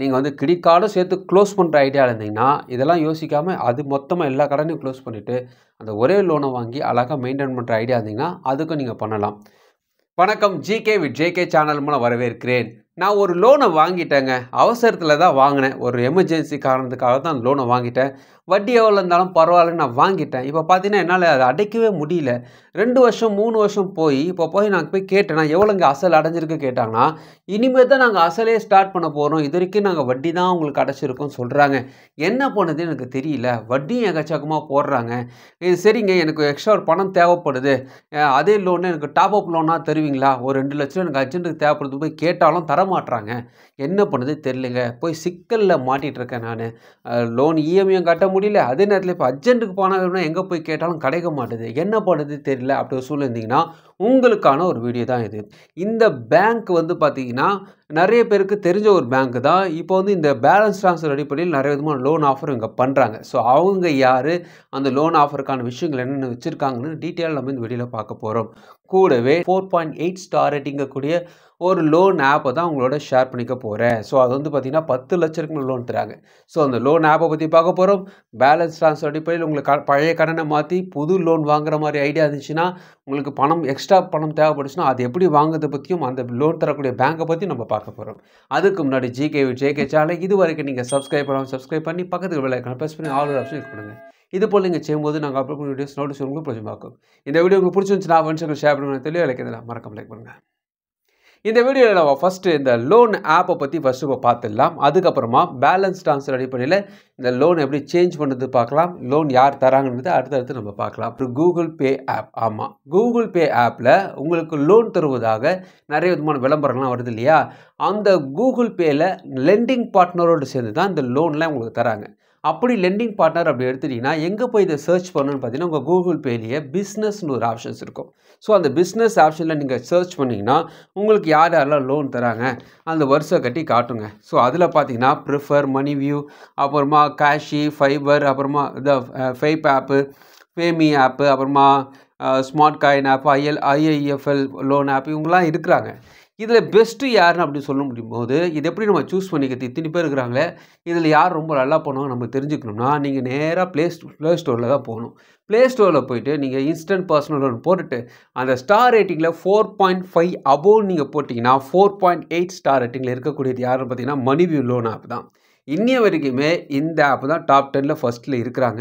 நீங்கள் வந்து கிரெடிட் கார்டும் சேர்த்து க்ளோஸ் பண்ணுற ஐடியா இருந்தீங்கன்னா இதெல்லாம் யோசிக்காமல் அது மொத்தமாக எல்லா கடனையும் க்ளோஸ் பண்ணிவிட்டு அந்த ஒரே லோனை வாங்கி அழகாக மெயின்டைன் பண்ணுற ஐடியா இருந்தீங்கன்னா அதுக்கும் நீங்கள் பண்ணலாம் வணக்கம் ஜிகே வித் ஜேகே சேனல் மூலம் வரவேற்கிறேன் நான் ஒரு லோனை வாங்கிட்டேங்க அவசரத்தில் தான் வாங்கினேன் ஒரு எமர்ஜென்சி காரணத்துக்காக தான் லோனை வாங்கிட்டேன் வட்டி எவ்வளோ இருந்தாலும் பரவாயில்லன்னு நான் வாங்கிட்டேன் இப்போ பார்த்தீங்கன்னா என்னால் அதை அடைக்கவே முடியல ரெண்டு வருஷம் மூணு வருஷம் போய் இப்போ போய் நாங்கள் போய் எவ்வளோ எவ்வளோங்க அசல் அடைஞ்சிருக்கு கேட்டாங்கன்னா இனிமேல் தான் நாங்கள் அசலே ஸ்டார்ட் பண்ண போகிறோம் இது வரைக்கும் நாங்கள் வட்டி தான் உங்களுக்கு அடைச்சிருக்கோம் சொல்கிறாங்க என்ன பண்ணுது எனக்கு தெரியல வட்டியும் எக்கச்சக்கமாக போடுறாங்க இது சரிங்க எனக்கு எக்ஸ்ட்ரா ஒரு பணம் தேவைப்படுது அதே லோன் எனக்கு டாப் அப் லோனாக தருவீங்களா ஒரு ரெண்டு லட்சம் எனக்கு அர்ஜென்ட்டுக்கு தேவைப்படுது போய் கேட்டாலும் தர தரமாட்டுறாங்க என்ன பண்ணுது தெரிலங்க போய் சிக்கலில் மாட்டிகிட்ருக்கேன் நான் லோன் இஎம்ஐயும் e கட்ட முடியல அதே நேரத்தில் இப்போ அர்ஜென்ட்டுக்கு போனால் எங்கே போய் கேட்டாலும் கிடைக்க மாட்டேது என்ன பண்ணுறது தெரியல அப்படி சொல்லியிருந்தீங்கன்னா உங்களுக்கான ஒரு வீடியோ தான் இது இந்த பேங்க் வந்து பார்த்தீங்கன்னா நிறைய பேருக்கு தெரிஞ்ச ஒரு பேங்க் தான் இப்போ வந்து இந்த பேலன்ஸ் ட்ரான்ஸ்ஃபர் அடிப்படையில் நிறைய விதமான லோன் ஆஃபர் இங்கே பண்ணுறாங்க ஸோ அவங்க யார் அந்த லோன் ஆஃபருக்கான விஷயங்கள் என்னென்ன வச்சுருக்காங்கன்னு டீட்டெயில் நம்ம இந்த வெளியில் பார்க்க போகிறோம் கூடவே ஃபோர் பாயிண்ட் எயிட் ஸ்டார் ரேட்டிங்கக்கூடிய ஒரு லோன் ஆப்பை தான் உங்களோட ஷேர் பண்ணிக்க போகிறேன் ஸோ அது வந்து பார்த்திங்கன்னா பத்து லட்சத்துக்கு லோன் தராங்க ஸோ அந்த லோன் ஆப்பை பற்றி பார்க்க போகிறோம் பேலன்ஸ் ட்ரான்ஸ்ஃபர் அடிப்படையில் உங்களுக்கு பழைய கடனை மாற்றி புது லோன் வாங்குற மாதிரி ஐடியா இருந்துச்சுன்னா உங்களுக்கு பணம் எக்ஸ்ட்ரா எக்ஸ்ட்ரா பணம் தேவைப்படுச்சுன்னா அது எப்படி வாங்குறது பற்றியும் அந்த லோன் தரக்கூடிய பேங்கை பற்றி நம்ம பார்க்க போகிறோம் அதுக்கு முன்னாடி ஜிகே கே சாலை இது வரைக்கும் நீங்கள் சப்ஸ்கிரைப் பண்ணலாம் சப்ஸ்கிரைப் பண்ணி பக்கத்துக்கு விளையாக்கலாம் ப்ரெஸ் பண்ணி ஆல் ஆப்ஷன் கிளிக் பண்ணுங்கள் இது போல் நீங்கள் செய்யும்போது நாங்கள் அப்லோட் வீடியோஸ் நோட்டீஸ் உங்களுக்கு பிடிச்சி பார்க்கும் இந்த வீடியோ உங்களுக்கு பிடிச்சிருந்துச்சு நான் ஷேர் பண்ணுங்கள் தெளிவாக லைக் இதெல்லாம் மறக்காம லைக் பண்ணுங்கள் இந்த வீடியோவில் நம்ம ஃபஸ்ட்டு இந்த லோன் ஆப்பை பற்றி ஃபஸ்ட்டு இப்போ பார்த்துடலாம் அதுக்கப்புறமா பேலன்ஸ் ட்ரான்ஸ்ஃபர் அடிப்படையில் இந்த லோன் எப்படி சேஞ்ச் பண்ணுறது பார்க்கலாம் லோன் யார் தராங்கன்றது அடுத்தடுத்து நம்ம பார்க்கலாம் அப்புறம் கூகுள் பே ஆப் ஆமாம் கூகுள் பே ஆப்பில் உங்களுக்கு லோன் தருவதாக நிறைய விதமான விளம்பரங்கள்லாம் வருது இல்லையா அந்த கூகுள் பேயில் லெண்டிங் பார்ட்னரோடு சேர்ந்து தான் இந்த லோன்லாம் உங்களுக்கு தராங்க அப்படி லெண்டிங் பார்ட்னர் அப்படி எடுத்துட்டிங்கன்னா எங்கே போய் இதை சர்ச் பண்ணணும்னு பார்த்தீங்கன்னா உங்கள் கூகுள் பேலேயே பிஸ்னஸ்னு ஒரு ஆப்ஷன்ஸ் இருக்கும் ஸோ அந்த பிஸ்னஸ் ஆப்ஷனில் நீங்கள் சர்ச் பண்ணிங்கன்னா உங்களுக்கு யார் யாரெல்லாம் லோன் தராங்க அந்த வருஷம் கட்டி காட்டுங்க ஸோ அதில் பார்த்தீங்கன்னா ப்ரிஃபர் மணி வியூ அப்புறமா காஷி ஃபைபர் அப்புறமா இந்த ஃபைப் ஆப்பு பேமி ஆப்பு அப்புறமா smart coin app IL IIFL loan app இவங்களாம் இருக்கிறாங்க இதில் பெஸ்ட்டு யாருன்னு அப்படி சொல்ல முடியும் போது இது எப்படி நம்ம சூஸ் பண்ணிக்கிறது இத்தனை பேர் இருக்கிறாங்களே இதில் யார் ரொம்ப நல்லா போனாங்க நம்ம தெரிஞ்சுக்கணும்னா நீங்கள் நேராக ப்ளே ப்ளே ஸ்டோரில் தான் போகணும் ப்ளே ஸ்டோரில் போயிட்டு நீங்கள் இன்ஸ்டன்ட் பர்சனல் லோன் போட்டுட்டு அந்த ஸ்டார் ரேட்டிங்கில் ஃபோர் பாயிண்ட் ஃபைவ் அபோவ் நீங்கள் போட்டிங்கன்னா ஃபோர் பாயிண்ட் எயிட் ஸ்டார் ரேட்டிங்கில் இருக்கக்கூடியது யாருன்னு பார்த்தீங்கன்னா மணிவியூ லோன் ஆப் தான் இன்னிய வரைக்குமே இந்த ஆப் தான் டாப் டெனில் ஃபஸ்ட்டில் இருக்கிறாங்க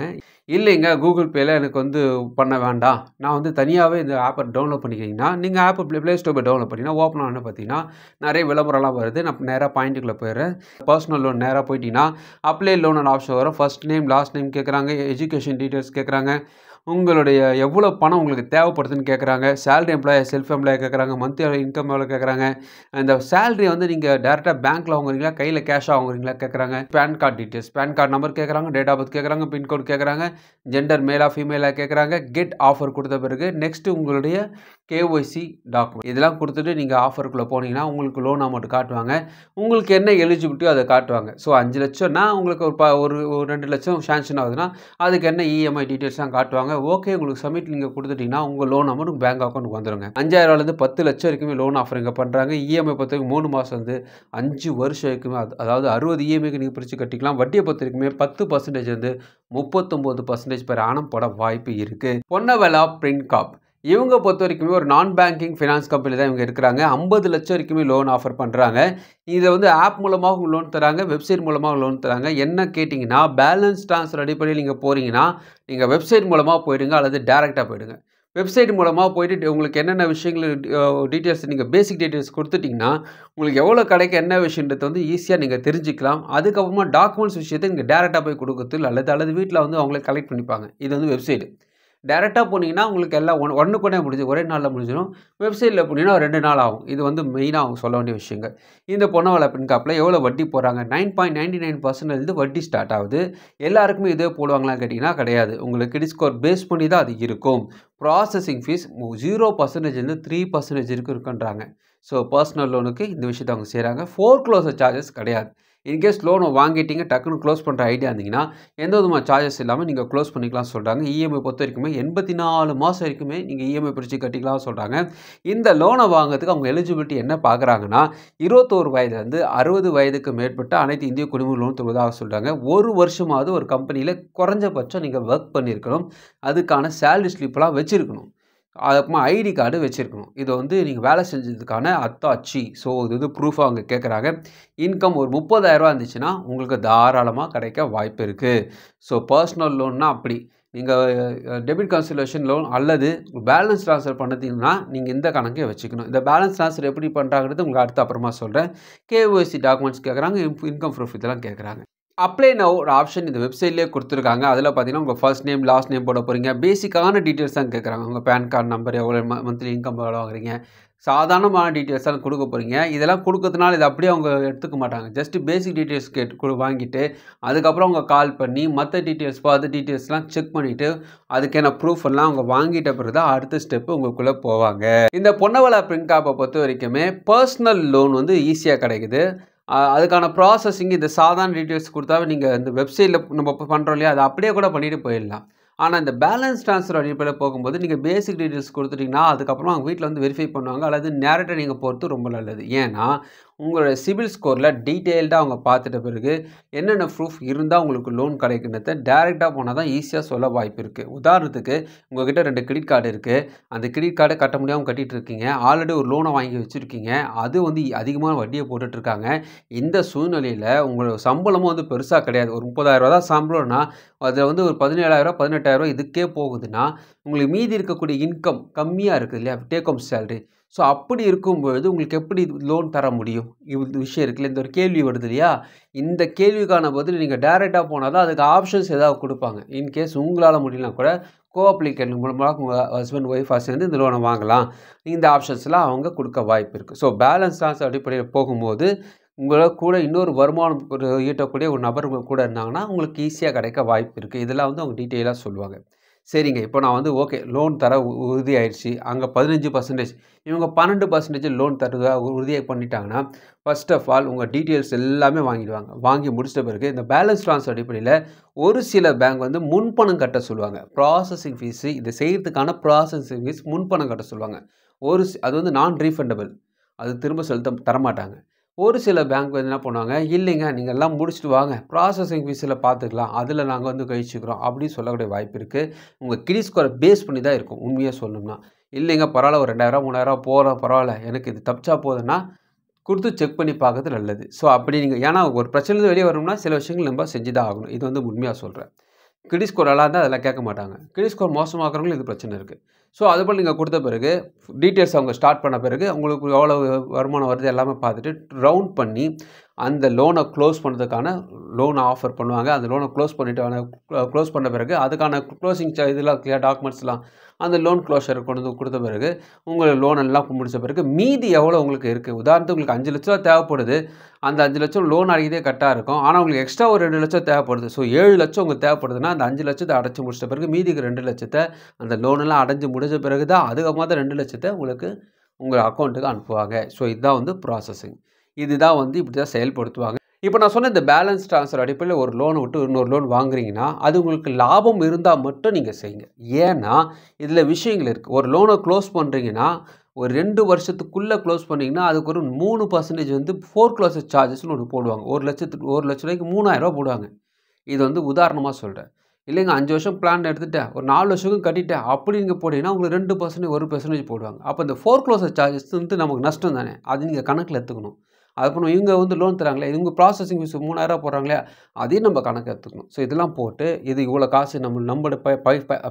இல்லைங்க கூகுள் பேயில் எனக்கு வந்து பண்ண வேண்டாம் நான் வந்து தனியாகவே இந்த ஆப்பை டவுன்லோட் பண்ணிக்கிங்கன்னா நீங்கள் ஆப்பை ப்ளே ப்ளே ஸ்டோர் டவுன்லோட் பண்ணிங்கன்னா ஓப்பன் ஆன பார்த்தீங்கன்னா நிறைய விளம்பரம்லாம் வருது நான் நேராக பாயிண்ட்டுக்குள்ளே போயிடுறேன் பர்சனல் லோன் நேராக போயிட்டீங்கன்னா அப்ளை லோன் ஆப்ஷன் வரும் ஃபஸ்ட் நேம் லாஸ்ட் நேம் கேட்குறாங்க எஜுகேஷன் டீட்டெயில்ஸ் கேட்குறாங்க உங்களுடைய எவ்வளோ பணம் உங்களுக்கு தேவைப்படுதுன்னு கேட்குறாங்க சேலரி எம்ப்ளாயி செல்ஃப் எம்ப்ளாயர் கேட்குறாங்க மந்த்லி இன்கம் எவ்வளோ கேட்குறாங்க அந்த சேலரி வந்து நீங்கள் டேரெக்டாக பேங்க்கில் வாங்குறீங்களா கையில் கேஷாக வாங்குறீங்களா கேட்குறாங்க PAN card details PAN card number கேட்குறாங்க டேட் ஆஃப் பர்த் கேட்குறாங்க பின்கோடு கேட்குறாங்க ஜெண்டர் மேலாக ஃபீமேலாக கேட்குறாங்க கெட் ஆஃபர் கொடுத்த பிறகு நெக்ஸ்ட்டு உங்களுடைய கேஒய்சி டாக்குமெண்ட் இதெல்லாம் கொடுத்துட்டு நீங்கள் ஆஃபருக்குள்ளே போனீங்கன்னா உங்களுக்கு லோன் அமௌண்ட் காட்டுவாங்க உங்களுக்கு என்ன எலிஜிபிலிட்டியோ அதை காட்டுவாங்க ஸோ அஞ்சு லட்சம்னா உங்களுக்கு ஒரு ப ஒரு ரெண்டு லட்சம் சேங்ஷன் ஆகுதுன்னா அதுக்கு என்ன இஎம்ஐ e டீட்டெயில்ஸ்லாம் காட்டுவாங்க சொல்லுவாங்க ஓகே உங்களுக்கு சப்மிட் நீங்கள் கொடுத்துட்டீங்கன்னா உங்கள் லோன் அமௌண்ட் உங்கள் பேங்க் அக்கௌண்ட்டுக்கு வந்துடுங்க அஞ்சாயிரம்லேருந்து பத்து லட்சம் வரைக்குமே லோன் ஆஃபர் இங்கே பண்ணுறாங்க இஎம்ஐ e பொறுத்த மூணு மாதம் வந்து அஞ்சு வருஷம் வரைக்குமே அதாவது அறுபது இஎம்ஐக்கு e நீங்கள் பிரித்து கட்டிக்கலாம் வட்டியை பொறுத்த வரைக்குமே பத்து பர்சன்டேஜ் வந்து முப்பத்தொம்போது பர்சன்டேஜ் பேர் ஆனம் போட வாய்ப்பு இருக்குது பொன்னவெலா பிரிண்ட் காப் இவங்க பொறுத்த வரைக்குமே ஒரு நான் பேங்கிங் ஃபினான்ஸ் கம்பெனி தான் இவங்க இருக்கிறாங்க ஐம்பது லட்சம் வரைக்குமே லோன் ஆஃபர் பண்ணுறாங்க இதை வந்து ஆப் மூலமாக லோன் தராங்க வெப்சைட் மூலமாக லோன் தராங்க என்ன கேட்டிங்கன்னா பேலன்ஸ் ட்ரான்ஸ்ஃபர் அடிப்படையில் நீங்கள் போகிறீங்கன்னா நீங்கள் வெப்சைட் மூலமாக போயிடுங்க அல்லது டேரெக்டாக போயிடுங்க வெப்சைட் மூலமாக போயிட்டு உங்களுக்கு என்னென்ன விஷயங்கள் டீட்டெயில்ஸ் நீங்கள் பேசிக் டீட்டெயில்ஸ் கொடுத்துட்டிங்கன்னா உங்களுக்கு எவ்வளோ கிடைக்க என்ன விஷயன்றது வந்து ஈஸியாக நீங்கள் தெரிஞ்சுக்கலாம் அதுக்கப்புறமா டாக்குமெண்ட்ஸ் விஷயத்தை நீங்கள் டேரெக்டாக போய் கொடுக்குறது அல்லது அல்லது வீட்டில் வந்து அவங்களே கலெக்ட் பண்ணிப்பாங்க இது வந்து வெப்சைட் டேரெக்டாக போனீங்கன்னா உங்களுக்கு எல்லாம் ஒன் ஒன்றுக்குனே முடிஞ்சு ஒரே நாளில் முடிஞ்சிடும் வெப்சைட்டில் போனீங்கன்னா ரெண்டு நாள் ஆகும் இது வந்து மெயினாக அவங்க சொல்ல வேண்டிய விஷயங்கள் இந்த பொன்னவளை பின்காப்பில் எவ்வளோ வட்டி போகிறாங்க நைன் பாயிண்ட் நைன்டி நைன் பர்சன்ட்லேருந்து வட்டி ஸ்டார்ட் ஆகுது எல்லாருக்குமே இதே போடுவாங்களான்னு கேட்டிங்கன்னா கிடையாது உங்களுக்கு ஸ்கோர் பேஸ் பண்ணி தான் அது இருக்கும் ப்ராசஸிங் ஃபீஸ் ஜீரோ பர்சன்டேஜ்லேருந்து த்ரீ பர்சன்டேஜ் வரைக்கும் இருக்குன்றாங்க ஸோ பர்சனல் லோனுக்கு இந்த விஷயத்தை அவங்க செய்கிறாங்க ஃபோர் க்ளோஸர் சார்ஜஸ் கிடையாது இன்கேஸ் லோனை வாங்கிட்டீங்க டக்குன்னு க்ளோஸ் பண்ணுற ஐடியா இருந்தீங்கன்னா எந்த விதமான சார்ஜஸ் இல்லாமல் நீங்கள் க்ளோஸ் பண்ணிக்கலாம் சொல்கிறாங்க இஎம்ஐ e பொறுத்த வரைக்குமே எண்பத்தி நாலு மாதம் வரைக்குமே நீங்கள் இஎம்ஐ e பிரித்து கட்டிக்கலாம் சொல்கிறாங்க இந்த லோனை வாங்குறதுக்கு அவங்க எலிஜிபிலிட்டி என்ன பார்க்குறாங்கன்னா இருபத்தோரு வயதுலேருந்து அறுபது வயதுக்கு மேற்பட்ட அனைத்து இந்திய குடிமகள் லோன் தருவதாக சொல்கிறாங்க ஒரு வருஷமாவது ஒரு கம்பெனியில் குறைஞ்சபட்சம் நீங்கள் ஒர்க் பண்ணியிருக்கணும் அதுக்கான சேலரி ஸ்லிப்லாம் வச்சுருக்கணும் அதுக்கப்புறமா ஐடி கார்டு வச்சுருக்கணும் இதை வந்து நீங்கள் வேலை செஞ்சதுக்கான அத்தாச்சி ஸோ இது வந்து ப்ரூஃபாக அவங்க கேட்குறாங்க இன்கம் ஒரு முப்பதாயிரரூவா இருந்துச்சுன்னா உங்களுக்கு தாராளமாக கிடைக்க வாய்ப்பு இருக்குது ஸோ பர்சனல் லோன்னா அப்படி நீங்கள் டெபிட் கன்சல்வேஷன் லோன் அல்லது பேலன்ஸ் ட்ரான்ஸ்ஃபர் பண்ணதீங்கன்னா நீங்கள் இந்த கணக்கே வச்சுக்கணும் இந்த பேலன்ஸ் ட்ரான்ஸ்ஃபர் எப்படி பண்ணுறாங்கிறது உங்களுக்கு அடுத்த அப்புறமா சொல்கிறேன் கேஓஎஸ்சி டாக்குமெண்ட்ஸ் கேட்குறாங்க இன்கம் ப்ரூஃப் இதெல்லாம் கேட்குறாங்க அப்ளை நவ் ஒரு ஆப்ஷன் இந்த வெப்சைட்லேயே கொடுத்துருக்காங்க அதில் பார்த்தீங்கன்னா உங்கள் ஃபர்ஸ்ட் நேம் லாஸ்ட் நேம் போட போகிறீங்க பேசிக்கான டீட்டெயில்ஸ் தான் கேட்குறாங்க உங்கள் பேன் கார்டு நம்பர் எவ்வளோ மந்த்லி இன்கம் எவ்வளோ வாங்குறீங்க சாதாரணமான டீட்டெயில்ஸ் தான் கொடுக்க போகிறீங்க இதெல்லாம் கொடுக்கறதுனால இது அப்படியே அவங்க எடுத்துக்க மாட்டாங்க ஜஸ்ட் பேசிக் டீட்டெயில்ஸ் கேட் கொடு வாங்கிட்டு அதுக்கப்புறம் அவங்க கால் பண்ணி மற்ற டீட்டெயில்ஸ் பார்த்து டீட்டெயில்ஸ்லாம் செக் பண்ணிவிட்டு அதுக்கான ப்ரூஃப் எல்லாம் அவங்க வாங்கிட்ட பிறகு தான் அடுத்த ஸ்டெப்பு உங்களுக்குள்ளே போவாங்க இந்த பொன்னவள பிரிங்காப்பை பொறுத்த வரைக்குமே பர்சனல் லோன் வந்து ஈஸியாக கிடைக்குது அதுக்கான ப்ராசஸிங் இந்த சாதாரண டீட்டெயில்ஸ் கொடுத்தா நீங்கள் இந்த வெப்சைட்டில் நம்ம பண்ணுறோம் இல்லையா அதை அப்படியே கூட பண்ணிவிட்டு போயிடலாம் ஆனால் இந்த பேலன்ஸ் ட்ரான்ஸ்ஃபர் அடிப்படையில் போகும்போது நீங்கள் பேசிக் டீட்டெயில்ஸ் கொடுத்துட்டிங்கன்னா அதுக்கப்புறம் அவங்க வீட்டில் வந்து வெரிஃபை பண்ணுவாங்க அல்லது நேரட்டை நீங்கள் போகிறது ரொம்ப நல்லது ஏன்னா உங்களோட சிவில் ஸ்கோரில் டீட்டெயில்டாக அவங்க பார்த்துட்ட பிறகு என்னென்ன ப்ரூஃப் இருந்தால் உங்களுக்கு லோன் கிடைக்குன்னு டேரெக்டாக போனால் தான் ஈஸியாக சொல்ல வாய்ப்பு இருக்குது உதாரணத்துக்கு உங்கள்கிட்ட ரெண்டு கிரெடிட் கார்டு இருக்குது அந்த கிரெடிட் கார்டை கட்ட முடியாமல் கட்டிகிட்டு இருக்கீங்க ஆல்ரெடி ஒரு லோனை வாங்கி வச்சுருக்கீங்க அது வந்து அதிகமான வட்டியை போட்டுட்ருக்காங்க இந்த சூழ்நிலையில் உங்களோட சம்பளமும் வந்து பெருசாக கிடையாது ஒரு முப்பதாயிரரூவா தான் சம்பளம்னா அதில் வந்து ஒரு பதினேழாயிரரூவா பதினெட்டாயிரரூவா இதுக்கே போகுதுன்னா உங்களுக்கு மீதி இருக்கக்கூடிய இன்கம் கம்மியாக இருக்குது இல்லையா டேக் ஹோம் சேலரி ஸோ அப்படி இருக்கும்பொழுது உங்களுக்கு எப்படி லோன் தர முடியும் இது விஷயம் இருக்குல்ல இந்த ஒரு கேள்வி வருது இல்லையா இந்த கேள்விக்கான பதில் நீங்கள் டேரெக்டாக போனால் தான் அதுக்கு ஆப்ஷன்ஸ் ஏதாவது கொடுப்பாங்க இன்கேஸ் உங்களால் முடியலாம் கூட கோ அப்ளிகேஷன் மூலமாக உங்கள் ஹஸ்பண்ட் ஒய்ஃபாக சேர்ந்து இந்த லோனை வாங்கலாம் இந்த ஆப்ஷன்ஸ்லாம் அவங்க கொடுக்க வாய்ப்பு இருக்குது ஸோ பேலன்ஸ் ட்ரான்ஸ் அடிப்படையில் போகும்போது உங்கள கூட இன்னொரு வருமானம் ஈட்டக்கூடிய ஒரு நபர் கூட இருந்தாங்கன்னா உங்களுக்கு ஈஸியாக கிடைக்க வாய்ப்பு இருக்குது இதெல்லாம் வந்து அவங்க டீட்டெயிலாக சொல்லுவாங்க சரிங்க இப்போ நான் வந்து ஓகே லோன் தர உறுதி ஆயிடுச்சு அங்கே பதினஞ்சு பர்சன்டேஜ் இவங்க பன்னெண்டு பர்சன்டேஜ் லோன் தருவதா உறுதியாக பண்ணிட்டாங்கன்னா ஃபர்ஸ்ட் ஆஃப் ஆல் உங்கள் டீட்டெயில்ஸ் எல்லாமே வாங்கிடுவாங்க வாங்கி முடிச்சிட்ட பிறகு இந்த பேலன்ஸ் ட்ரான்ஸ்ஃபர் அடிப்படையில் ஒரு சில பேங்க் வந்து முன்பணம் கட்ட சொல்லுவாங்க ப்ராசஸிங் ஃபீஸு இதை செய்கிறதுக்கான ப்ராசஸிங் ஃபீஸ் முன்பணம் கட்ட சொல்லுவாங்க ஒரு அது வந்து நான் ரீஃபண்டபிள் அது திரும்ப செலுத்த தரமாட்டாங்க ஒரு சில பேங்க் வந்து என்ன பண்ணுவாங்க இல்லைங்க நீங்கள் எல்லாம் முடிச்சுட்டு வாங்க ப்ராசஸிங் ஃபீஸில் பார்த்துக்கலாம் அதில் நாங்கள் வந்து கழிச்சுக்கிறோம் அப்படின்னு சொல்லக்கூடிய வாய்ப்பு இருக்குது உங்கள் கிரெடிட் ஸ்கோரை பேஸ் பண்ணி தான் இருக்கும் உண்மையாக சொல்லணும்னா இல்லைங்க பரவாயில்ல ஒரு ரெண்டாயிரம் மூணாயிரம் போகிறோம் பரவாயில்ல எனக்கு இது தப்பிச்சா போதுன்னா கொடுத்து செக் பண்ணி பார்க்கறது நல்லது ஸோ அப்படி நீங்கள் ஏன்னா ஒரு பிரச்சனை வெளியே வரணும்னா சில விஷயங்கள் நம்ம செஞ்சு தான் ஆகணும் இது வந்து உண்மையாக சொல்கிறேன் கிரெடிட் ஸ்கோர் நல்லா இருந்தால் அதெல்லாம் கேட்க மாட்டாங்க கிரெடிட் ஸ்கோர் மோசமாகறவங்களும் இது பிரச்சனை இருக்குது ஸோ அதுபோல் நீங்கள் கொடுத்த பிறகு டீட்டெயில்ஸ் அவங்க ஸ்டார்ட் பண்ண பிறகு உங்களுக்கு எவ்வளோ வருமானம் வருது எல்லாமே பார்த்துட்டு ரவுண்ட் பண்ணி அந்த லோனை க்ளோஸ் பண்ணுறதுக்கான லோனை ஆஃபர் பண்ணுவாங்க அந்த லோனை க்ளோஸ் பண்ணிவிட்டு க்ளோஸ் பண்ண பிறகு அதுக்கான க்ளோசிங் இதெல்லாம் க்ளியர் டாக்குமெண்ட்ஸ்லாம் அந்த லோன் க்ளோஷர் கொண்டு வந்து கொடுத்த பிறகு உங்கள் லோன் எல்லாம் முடித்த பிறகு மீதி எவ்வளோ உங்களுக்கு இருக்குது உதாரணத்துக்கு உங்களுக்கு அஞ்சு லட்ச ரூபா தேவைப்படுது அந்த அஞ்சு லட்சம் லோன் அடிக்கதே கரெக்டாக இருக்கும் ஆனால் உங்களுக்கு எக்ஸ்ட்ரா ஒரு ரெண்டு லட்சம் தேவைப்படுது ஸோ ஏழு லட்சம் உங்களுக்கு தேவைப்படுதுன்னா அந்த அஞ்சு லட்சத்தை அடைச்சி முடிச்ச பிறகு மீதிக்கு ரெண்டு லட்சத்தை அந்த லோனெல்லாம் அடைஞ்சு முடிஞ்ச பிறகு தான் அதுக்கப்புறமா தான் ரெண்டு லட்சத்தை உங்களுக்கு உங்கள் அக்கௌண்ட்டுக்கு அனுப்புவாங்க ஸோ இதுதான் வந்து ப்ராசஸிங் இதுதான் வந்து இப்படி தான் செயல்படுத்துவாங்க இப்போ நான் சொன்ன இந்த பேலன்ஸ் ட்ரான்ஸ்ஃபர் அடிப்படையில் ஒரு லோனை விட்டு இன்னொரு லோன் வாங்குறீங்கன்னா அது உங்களுக்கு லாபம் இருந்தால் மட்டும் நீங்கள் செய்யுங்க ஏன்னா இதில் விஷயங்கள் இருக்குது ஒரு லோனை க்ளோஸ் பண்ணுறீங்கன்னா ஒரு ரெண்டு வருஷத்துக்குள்ளே க்ளோஸ் பண்ணிங்கன்னா அதுக்கு ஒரு மூணு பர்சன்டேஜ் வந்து ஃபோர் க்ளோசர் சார்ஜஸ்னு ஒன்று போடுவாங்க ஒரு லட்சத்துக்கு ஒரு லட்ச ரூபாய்க்கு மூணாயிரரூவா போடுவாங்க இது வந்து உதாரணமாக சொல்கிறேன் இல்லைங்க அஞ்சு வருஷம் பிளான் எடுத்துகிட்டேன் ஒரு நாலு வருஷத்துக்கும் கட்டிட்டேன் அப்படிங்க போட்டிங்கன்னா உங்களுக்கு ரெண்டு பர்சன்டேஜ் ஒரு பர்சன்டேஜ் போடுவாங்க அப்போ இந்த ஃபோர் க்ளோசர் சார்ஜஸ் வந்து நமக்கு நஷ்டம் தானே அது நீங்கள் கணக்கில் எடுத்துக்கணும் அதுக்கப்புறம் இவங்க வந்து லோன் தராங்களே இவங்க ப்ராசஸிங் ஃபீஸ் மூணாயிரம் போடுறாங்களே அதையும் நம்ம கணக்கு எடுத்துக்கணும் ஸோ இதெல்லாம் போட்டு இது இவ்வளோ காசு நம்ம நம்மளோட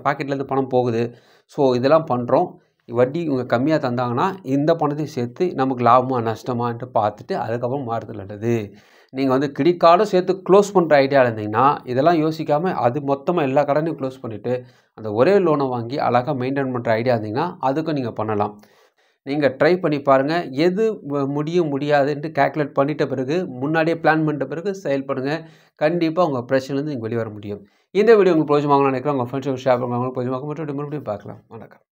பாக்கெட்லேருந்து பணம் போகுது ஸோ இதெல்லாம் பண்ணுறோம் வட்டி இவங்க கம்மியாக தந்தாங்கன்னா இந்த பணத்தையும் சேர்த்து நமக்கு லாபமாக நஷ்டமான்ட்டு பார்த்துட்டு அதுக்கப்புறம் மாறுதல் நல்லது நீங்கள் வந்து கிரெடிட் கார்டும் சேர்த்து க்ளோஸ் பண்ணுற ஐடியா இருந்தீங்கன்னா இதெல்லாம் யோசிக்காமல் அது மொத்தமாக எல்லா கடனையும் க்ளோஸ் பண்ணிவிட்டு அந்த ஒரே லோனை வாங்கி அழகாக மெயின்டைன் பண்ணுற ஐடியா இருந்தீங்கன்னா அதுக்கும் நீங்கள் பண்ணலாம் நீங்கள் ட்ரை பண்ணி பாருங்கள் எது முடியும் முடியாதுன்ட்டு கேல்குலேட் பண்ணிட்ட பிறகு முன்னாடியே பிளான் பண்ணிட்ட பிறகு பண்ணுங்கள் கண்டிப்பாக உங்கள் பிரச்சனைலேருந்து நீங்கள் வெளியே வர முடியும் இந்த வீடியோ உங்களுக்கு பிரோஜமாக நினைக்கிறேன் உங்கள் ஃப்ரெண்ட்ஸுக்கு ஷேர் பண்ணுவாங்க பிரோஜமாக மட்டும் மறுபடியும் பார்க்கலாம் வணக்கம்